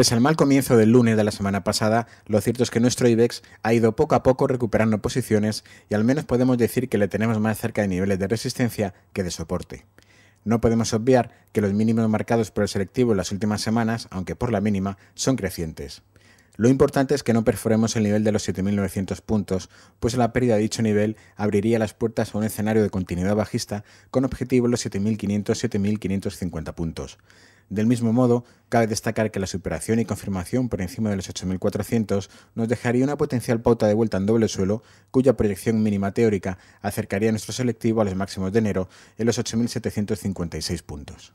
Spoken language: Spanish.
Pese al mal comienzo del lunes de la semana pasada, lo cierto es que nuestro IBEX ha ido poco a poco recuperando posiciones y al menos podemos decir que le tenemos más cerca de niveles de resistencia que de soporte. No podemos obviar que los mínimos marcados por el selectivo en las últimas semanas, aunque por la mínima, son crecientes. Lo importante es que no perforemos el nivel de los 7.900 puntos, pues la pérdida de dicho nivel abriría las puertas a un escenario de continuidad bajista con objetivo los 7.500-7.550 puntos. Del mismo modo, cabe destacar que la superación y confirmación por encima de los 8.400 nos dejaría una potencial pauta de vuelta en doble suelo, cuya proyección mínima teórica acercaría a nuestro selectivo a los máximos de enero en los 8.756 puntos.